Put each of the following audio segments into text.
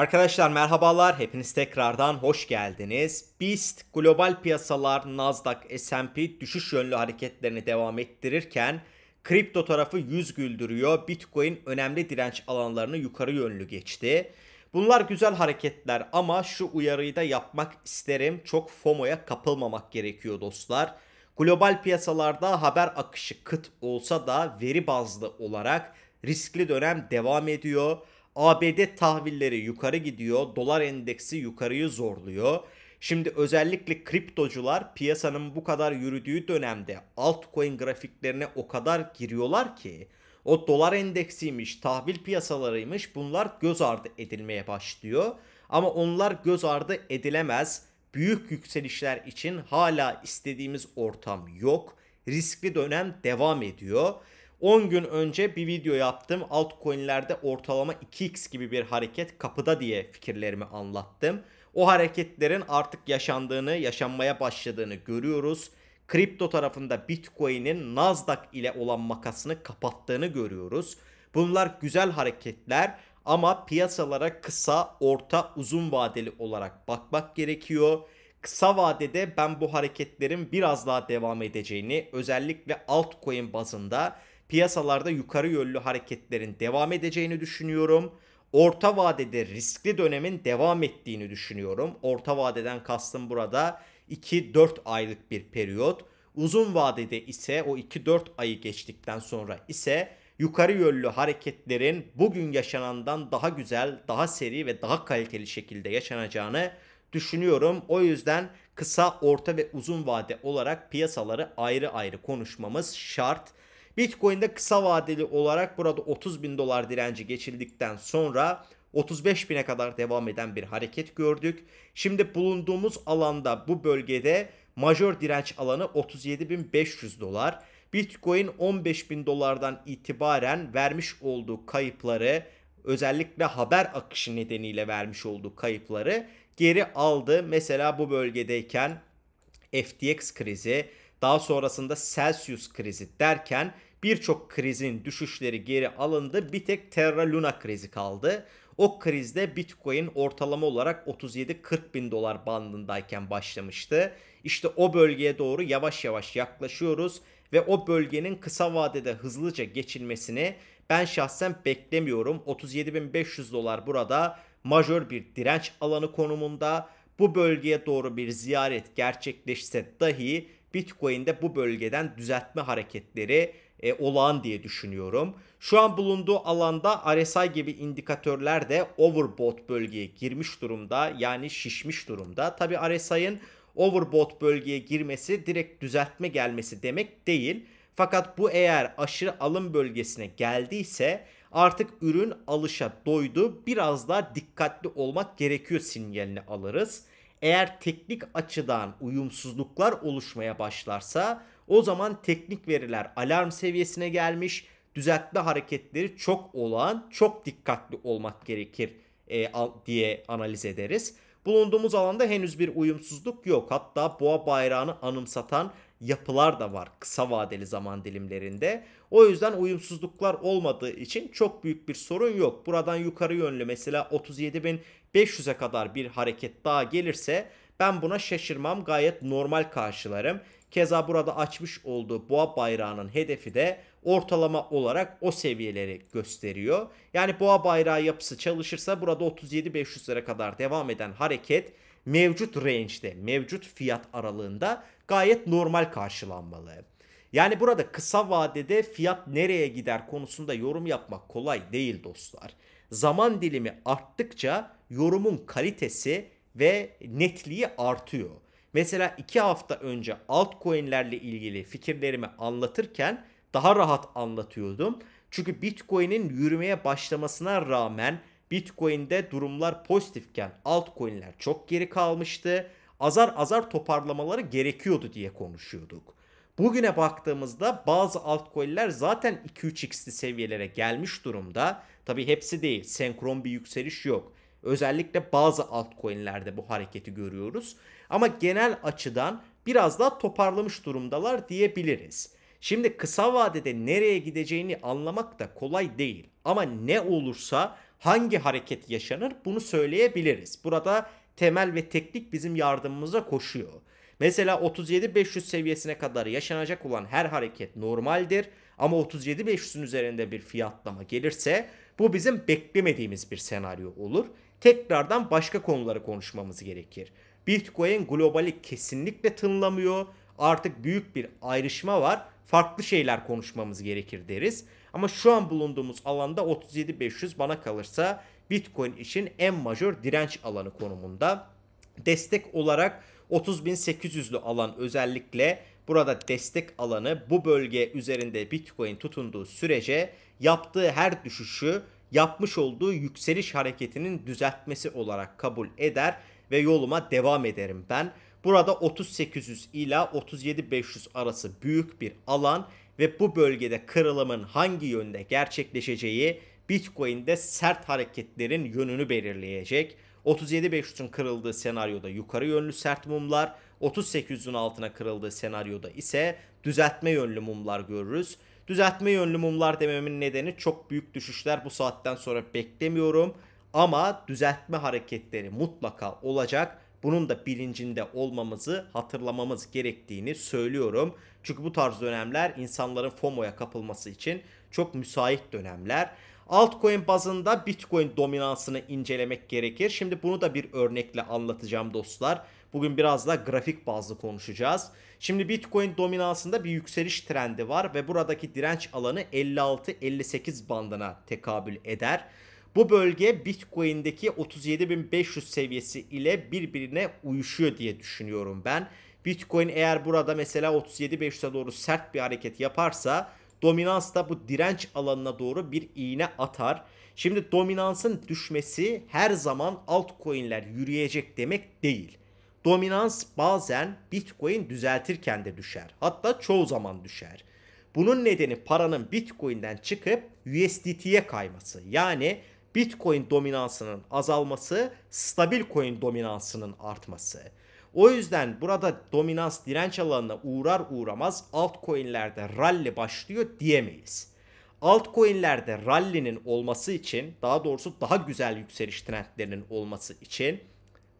Arkadaşlar merhabalar, hepiniz tekrardan hoş geldiniz. BIST global piyasalar Nasdaq S&P düşüş yönlü hareketlerini devam ettirirken kripto tarafı yüz güldürüyor. Bitcoin önemli direnç alanlarını yukarı yönlü geçti. Bunlar güzel hareketler ama şu uyarıyı da yapmak isterim. Çok FOMO'ya kapılmamak gerekiyor dostlar. Global piyasalarda haber akışı kıt olsa da veri bazlı olarak riskli dönem devam ediyor. ABD tahvilleri yukarı gidiyor. Dolar endeksi yukarıyı zorluyor. Şimdi özellikle kriptocular piyasanın bu kadar yürüdüğü dönemde altcoin grafiklerine o kadar giriyorlar ki o dolar endeksiymiş, tahvil piyasalarıymış bunlar göz ardı edilmeye başlıyor. Ama onlar göz ardı edilemez. Büyük yükselişler için hala istediğimiz ortam yok. Riskli dönem devam ediyor. 10 gün önce bir video yaptım. Altcoin'lerde ortalama 2x gibi bir hareket kapıda diye fikirlerimi anlattım. O hareketlerin artık yaşandığını, yaşanmaya başladığını görüyoruz. Kripto tarafında Bitcoin'in Nasdaq ile olan makasını kapattığını görüyoruz. Bunlar güzel hareketler ama piyasalara kısa, orta, uzun vadeli olarak bakmak gerekiyor. Kısa vadede ben bu hareketlerin biraz daha devam edeceğini, özellikle altcoin bazında piyasalarda yukarı yönlü hareketlerin devam edeceğini düşünüyorum. Orta vadede riskli dönemin devam ettiğini düşünüyorum. Orta vadeden kastım burada 2-4 aylık bir periyot. Uzun vadede ise o 2-4 ayı geçtikten sonra ise yukarı yönlü hareketlerin bugün yaşanandan daha güzel, daha seri ve daha kaliteli şekilde yaşanacağını düşünüyorum. O yüzden kısa, orta ve uzun vade olarak piyasaları ayrı ayrı konuşmamız şart. Bitcoin'de kısa vadeli olarak burada 30 bin dolar direnci geçildikten sonra 35 bine kadar devam eden bir hareket gördük. Şimdi bulunduğumuz alanda bu bölgede majör direnç alanı 37.500 dolar. Bitcoin 15.000 dolardan itibaren vermiş olduğu kayıpları özellikle haber akışı nedeniyle vermiş olduğu kayıpları geri aldı. Mesela bu bölgedeyken FTX krizi, daha sonrasında Celsius krizi derken Birçok krizin düşüşleri geri alındı. Bir tek Terra Luna krizi kaldı. O krizde Bitcoin ortalama olarak 37-40 bin dolar bandındayken başlamıştı. İşte o bölgeye doğru yavaş yavaş yaklaşıyoruz ve o bölgenin kısa vadede hızlıca geçilmesini ben şahsen beklemiyorum. 37.500 dolar burada majör bir direnç alanı konumunda. Bu bölgeye doğru bir ziyaret gerçekleşse dahi Bitcoin'de bu bölgeden düzeltme hareketleri e, olağan diye düşünüyorum. Şu an bulunduğu alanda RSI gibi indikatörler de overbought bölgeye girmiş durumda yani şişmiş durumda. Tabi RSI'ın overbought bölgeye girmesi direkt düzeltme gelmesi demek değil. Fakat bu eğer aşırı alım bölgesine geldiyse artık ürün alışa doydu. Biraz daha dikkatli olmak gerekiyor sinyalini alırız. Eğer teknik açıdan uyumsuzluklar oluşmaya başlarsa o zaman teknik veriler alarm seviyesine gelmiş. Düzeltme hareketleri çok olağan, çok dikkatli olmak gerekir e, diye analiz ederiz. Bulunduğumuz alanda henüz bir uyumsuzluk yok. Hatta boğa bayrağını anımsatan yapılar da var kısa vadeli zaman dilimlerinde. O yüzden uyumsuzluklar olmadığı için çok büyük bir sorun yok. Buradan yukarı yönlü mesela 37.500'e kadar bir hareket daha gelirse ben buna şaşırmam gayet normal karşılarım. Keza burada açmış olduğu boğa bayrağının hedefi de ortalama olarak o seviyeleri gösteriyor. Yani boğa bayrağı yapısı çalışırsa burada 37.500'lere kadar devam eden hareket mevcut range'de, mevcut fiyat aralığında gayet normal karşılanmalı. Yani burada kısa vadede fiyat nereye gider konusunda yorum yapmak kolay değil dostlar. Zaman dilimi arttıkça yorumun kalitesi ve netliği artıyor. Mesela iki hafta önce altcoin'lerle ilgili fikirlerimi anlatırken daha rahat anlatıyordum. Çünkü Bitcoin'in yürümeye başlamasına rağmen Bitcoin'de durumlar pozitifken altcoin'ler çok geri kalmıştı. Azar azar toparlamaları gerekiyordu diye konuşuyorduk. Bugüne baktığımızda bazı altcoin'ler zaten 2-3x'li seviyelere gelmiş durumda. Tabi hepsi değil. Senkron bir yükseliş yok. Özellikle bazı altcoin'lerde bu hareketi görüyoruz. Ama genel açıdan biraz daha toparlamış durumdalar diyebiliriz. Şimdi kısa vadede nereye gideceğini anlamak da kolay değil. Ama ne olursa hangi hareket yaşanır bunu söyleyebiliriz. Burada temel ve teknik bizim yardımımıza koşuyor. Mesela 37500 seviyesine kadar yaşanacak olan her hareket normaldir ama 37500'ün üzerinde bir fiyatlama gelirse bu bizim beklemediğimiz bir senaryo olur. Tekrardan başka konuları konuşmamız gerekir. Bitcoin globali kesinlikle tınlamıyor. Artık büyük bir ayrışma var. Farklı şeyler konuşmamız gerekir deriz. Ama şu an bulunduğumuz alanda 37500 bana kalırsa Bitcoin için en majör direnç alanı konumunda. Destek olarak 30800'lü alan özellikle burada destek alanı bu bölge üzerinde Bitcoin tutunduğu sürece yaptığı her düşüşü yapmış olduğu yükseliş hareketinin düzeltmesi olarak kabul eder ve yoluma devam ederim ben. Burada 3800 ila 37500 arası büyük bir alan ve bu bölgede kırılımın hangi yönde gerçekleşeceği Bitcoin'de sert hareketlerin yönünü belirleyecek. 37500'ün kırıldığı senaryoda yukarı yönlü sert mumlar, 3800'ün altına kırıldığı senaryoda ise düzeltme yönlü mumlar görürüz. Düzeltme yönlü mumlar dememin nedeni çok büyük düşüşler bu saatten sonra beklemiyorum. Ama düzeltme hareketleri mutlaka olacak. Bunun da bilincinde olmamızı, hatırlamamız gerektiğini söylüyorum. Çünkü bu tarz dönemler insanların FOMO'ya kapılması için çok müsait dönemler. Altcoin bazında Bitcoin dominansını incelemek gerekir. Şimdi bunu da bir örnekle anlatacağım dostlar. Bugün biraz da grafik bazlı konuşacağız. Şimdi Bitcoin dominansında bir yükseliş trendi var ve buradaki direnç alanı 56-58 bandına tekabül eder. Bu bölge Bitcoin'deki 37.500 seviyesi ile birbirine uyuşuyor diye düşünüyorum ben. Bitcoin eğer burada mesela 37.500'e doğru sert bir hareket yaparsa dominans da bu direnç alanına doğru bir iğne atar. Şimdi dominansın düşmesi her zaman altcoin'ler yürüyecek demek değil. Dominans bazen Bitcoin düzeltirken de düşer. Hatta çoğu zaman düşer. Bunun nedeni paranın Bitcoin'den çıkıp USDT'ye kayması. Yani Bitcoin dominansının azalması, stabil coin dominansının artması. O yüzden burada dominans direnç alanına uğrar uğramaz altcoin'lerde rally başlıyor diyemeyiz. Altcoin'lerde rally'nin olması için, daha doğrusu daha güzel yükseliş trendlerinin olması için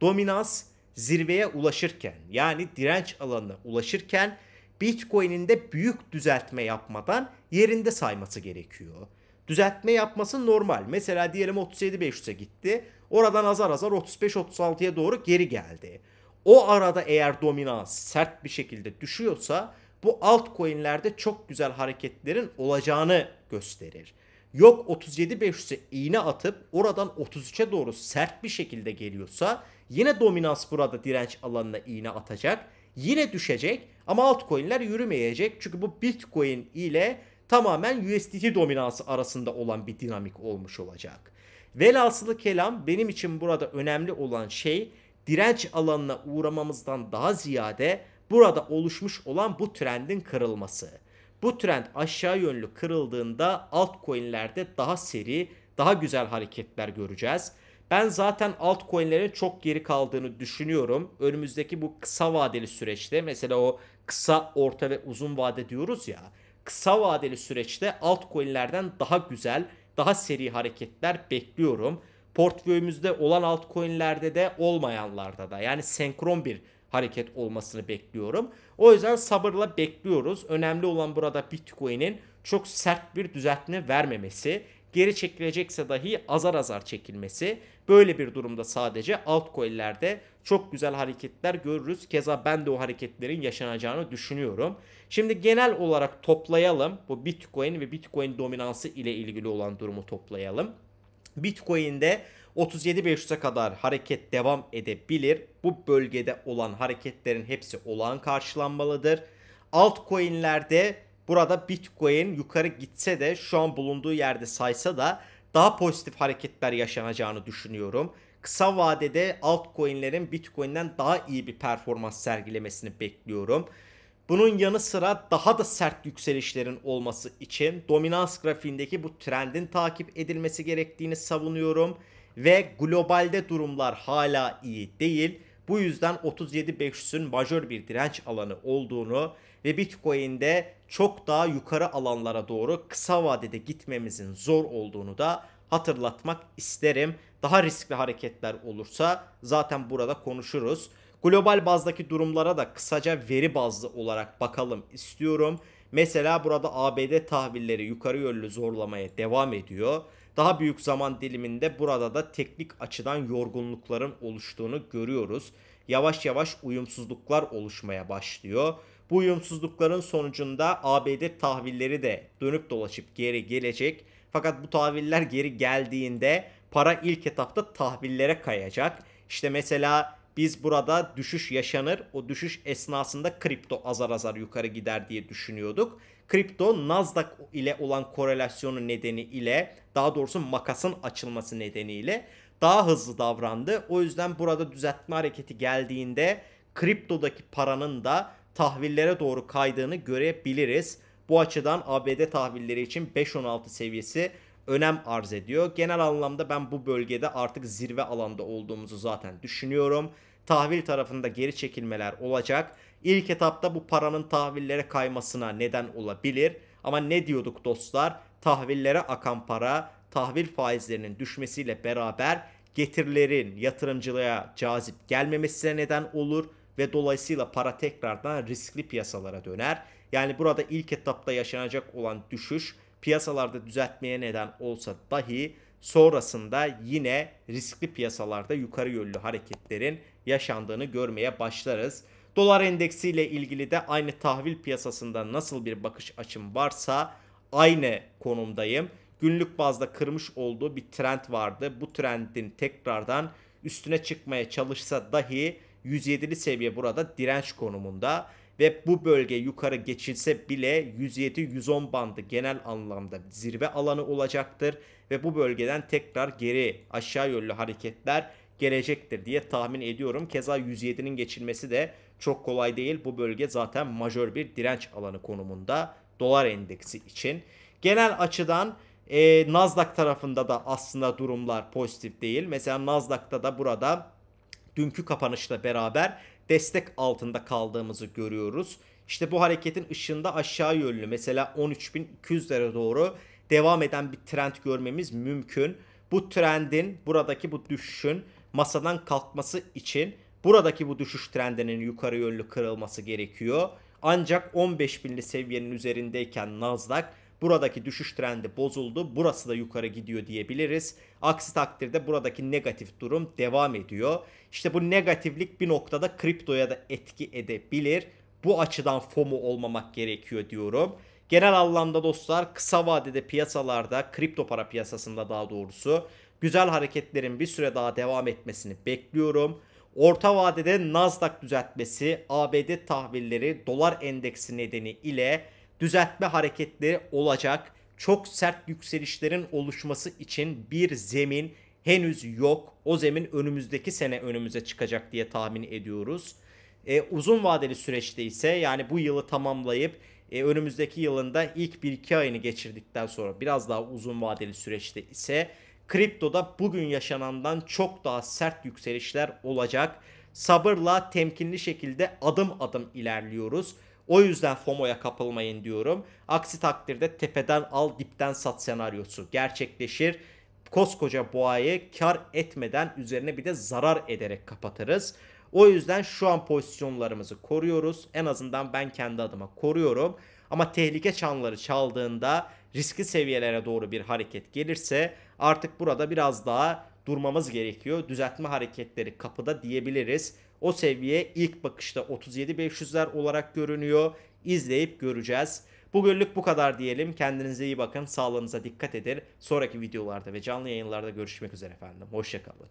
dominans zirveye ulaşırken yani direnç alanına ulaşırken Bitcoin'in de büyük düzeltme yapmadan yerinde sayması gerekiyor düzeltme yapması normal. Mesela diyelim 37.500'e gitti. Oradan azar azar 35-36'ya doğru geri geldi. O arada eğer dominans sert bir şekilde düşüyorsa bu altcoin'lerde çok güzel hareketlerin olacağını gösterir. Yok 37.500'e iğne atıp oradan 33'e doğru sert bir şekilde geliyorsa yine dominans burada direnç alanına iğne atacak. Yine düşecek ama altcoin'ler yürümeyecek. Çünkü bu Bitcoin ile tamamen USDT dominansı arasında olan bir dinamik olmuş olacak. Velhasılı kelam benim için burada önemli olan şey direnç alanına uğramamızdan daha ziyade burada oluşmuş olan bu trendin kırılması. Bu trend aşağı yönlü kırıldığında altcoin'lerde daha seri, daha güzel hareketler göreceğiz. Ben zaten altcoin'lerin çok geri kaldığını düşünüyorum. Önümüzdeki bu kısa vadeli süreçte mesela o kısa, orta ve uzun vade diyoruz ya kısa vadeli süreçte altcoin'lerden daha güzel, daha seri hareketler bekliyorum. Portföyümüzde olan altcoin'lerde de olmayanlarda da yani senkron bir hareket olmasını bekliyorum. O yüzden sabırla bekliyoruz. Önemli olan burada Bitcoin'in çok sert bir düzeltme vermemesi, geri çekilecekse dahi azar azar çekilmesi Böyle bir durumda sadece altcoin'lerde çok güzel hareketler görürüz. Keza ben de o hareketlerin yaşanacağını düşünüyorum. Şimdi genel olarak toplayalım. Bu Bitcoin ve Bitcoin dominansı ile ilgili olan durumu toplayalım. Bitcoin'de 37.500'e kadar hareket devam edebilir. Bu bölgede olan hareketlerin hepsi olağan karşılanmalıdır. Altcoin'lerde burada Bitcoin yukarı gitse de şu an bulunduğu yerde saysa da daha pozitif hareketler yaşanacağını düşünüyorum. Kısa vadede altcoin'lerin Bitcoin'den daha iyi bir performans sergilemesini bekliyorum. Bunun yanı sıra daha da sert yükselişlerin olması için dominans grafiğindeki bu trendin takip edilmesi gerektiğini savunuyorum ve globalde durumlar hala iyi değil. Bu yüzden 37.500'ün majör bir direnç alanı olduğunu ve Bitcoin'de çok daha yukarı alanlara doğru kısa vadede gitmemizin zor olduğunu da hatırlatmak isterim. Daha riskli hareketler olursa zaten burada konuşuruz. Global bazdaki durumlara da kısaca veri bazlı olarak bakalım istiyorum. Mesela burada ABD tahvilleri yukarı yönlü zorlamaya devam ediyor. Daha büyük zaman diliminde burada da teknik açıdan yorgunlukların oluştuğunu görüyoruz. Yavaş yavaş uyumsuzluklar oluşmaya başlıyor. Bu uyumsuzlukların sonucunda ABD tahvilleri de dönüp dolaşıp geri gelecek. Fakat bu tahviller geri geldiğinde para ilk etapta tahvillere kayacak. İşte mesela biz burada düşüş yaşanır. O düşüş esnasında kripto azar azar yukarı gider diye düşünüyorduk kripto Nasdaq ile olan korelasyonu nedeniyle daha doğrusu makasın açılması nedeniyle daha hızlı davrandı. O yüzden burada düzeltme hareketi geldiğinde kriptodaki paranın da tahvillere doğru kaydığını görebiliriz. Bu açıdan ABD tahvilleri için 5.16 seviyesi önem arz ediyor. Genel anlamda ben bu bölgede artık zirve alanda olduğumuzu zaten düşünüyorum. Tahvil tarafında geri çekilmeler olacak. İlk etapta bu paranın tahvillere kaymasına neden olabilir. Ama ne diyorduk dostlar? Tahvillere akan para tahvil faizlerinin düşmesiyle beraber getirilerin yatırımcılığa cazip gelmemesine neden olur ve dolayısıyla para tekrardan riskli piyasalara döner. Yani burada ilk etapta yaşanacak olan düşüş piyasalarda düzeltmeye neden olsa dahi sonrasında yine riskli piyasalarda yukarı yönlü hareketlerin yaşandığını görmeye başlarız. Dolar endeksiyle ilgili de aynı tahvil piyasasında nasıl bir bakış açım varsa aynı konumdayım. Günlük bazda kırmış olduğu bir trend vardı. Bu trendin tekrardan üstüne çıkmaya çalışsa dahi 107'li seviye burada direnç konumunda ve bu bölge yukarı geçilse bile 107-110 bandı genel anlamda zirve alanı olacaktır ve bu bölgeden tekrar geri aşağı yönlü hareketler gelecektir diye tahmin ediyorum. Keza 107'nin geçilmesi de çok kolay değil. Bu bölge zaten majör bir direnç alanı konumunda dolar endeksi için. Genel açıdan e, Nasdaq tarafında da aslında durumlar pozitif değil. Mesela Nasdaq'ta da burada dünkü kapanışla beraber destek altında kaldığımızı görüyoruz. İşte bu hareketin ışığında aşağı yönlü mesela 13.200'lere doğru devam eden bir trend görmemiz mümkün. Bu trendin buradaki bu düşüşün masadan kalkması için buradaki bu düşüş trendinin yukarı yönlü kırılması gerekiyor. Ancak 15 binli seviyenin üzerindeyken Nasdaq buradaki düşüş trendi bozuldu. Burası da yukarı gidiyor diyebiliriz. Aksi takdirde buradaki negatif durum devam ediyor. İşte bu negatiflik bir noktada kriptoya da etki edebilir. Bu açıdan FOMO olmamak gerekiyor diyorum. Genel anlamda dostlar kısa vadede piyasalarda, kripto para piyasasında daha doğrusu Güzel hareketlerin bir süre daha devam etmesini bekliyorum. Orta vadede Nasdaq düzeltmesi, ABD tahvilleri dolar endeksi nedeni ile düzeltme hareketleri olacak. Çok sert yükselişlerin oluşması için bir zemin henüz yok. O zemin önümüzdeki sene önümüze çıkacak diye tahmin ediyoruz. E, uzun vadeli süreçte ise yani bu yılı tamamlayıp e, önümüzdeki yılında ilk 1-2 ayını geçirdikten sonra biraz daha uzun vadeli süreçte ise kriptoda bugün yaşanandan çok daha sert yükselişler olacak. Sabırla temkinli şekilde adım adım ilerliyoruz. O yüzden FOMO'ya kapılmayın diyorum. Aksi takdirde tepeden al dipten sat senaryosu gerçekleşir. Koskoca boğayı kar etmeden üzerine bir de zarar ederek kapatırız. O yüzden şu an pozisyonlarımızı koruyoruz. En azından ben kendi adıma koruyorum. Ama tehlike çanları çaldığında riski seviyelere doğru bir hareket gelirse Artık burada biraz daha durmamız gerekiyor. Düzeltme hareketleri kapıda diyebiliriz. O seviye ilk bakışta 37.500'ler olarak görünüyor. İzleyip göreceğiz. Bugünlük bu kadar diyelim. Kendinize iyi bakın. Sağlığınıza dikkat edin. Sonraki videolarda ve canlı yayınlarda görüşmek üzere efendim. Hoşçakalın.